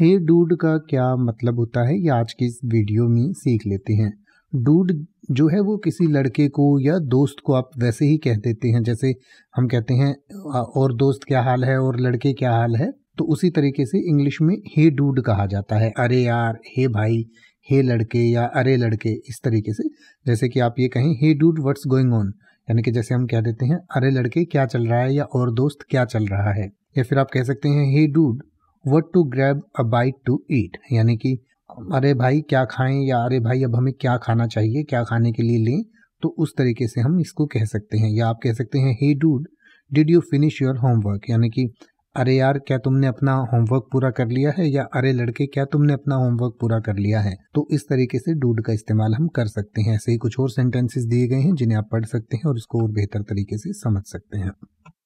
हे hey dude का क्या मतलब होता है ये आज की इस वीडियो में सीख लेते हैं डूड जो है वो किसी लड़के को या दोस्त को आप वैसे ही कह देते हैं जैसे हम कहते हैं और दोस्त क्या हाल है और लड़के क्या हाल है तो उसी तरीके से इंग्लिश में हे hey डूड कहा जाता है अरे यार हे भाई हे लड़के या अरे लड़के इस तरीके से जैसे कि आप ये कहें hey dude what's going on यानी कि जैसे हम कह देते हैं अरे लड़के क्या चल रहा है या और दोस्त क्या चल रहा है या फिर आप कह सकते हैं hey dude what to grab a bite to eat यानी कि अरे भाई क्या खाएं या अरे भाई अब हमें क्या खाना चाहिए क्या खाने के लिए लें तो उस तरीके से हम इसको कह सकते हैं या आप कह सकते हैं hey dude did you finish your homework यानी कि अरे यार क्या तुमने अपना होमवर्क पूरा कर लिया है या अरे लड़के क्या तुमने अपना होमवर्क पूरा कर लिया है तो इस तरीके से डूड का इस्तेमाल हम कर सकते हैं ऐसे ही कुछ और सेंटेंसेस दिए गए हैं जिन्हें आप पढ़ सकते हैं और इसको और बेहतर तरीके से समझ सकते हैं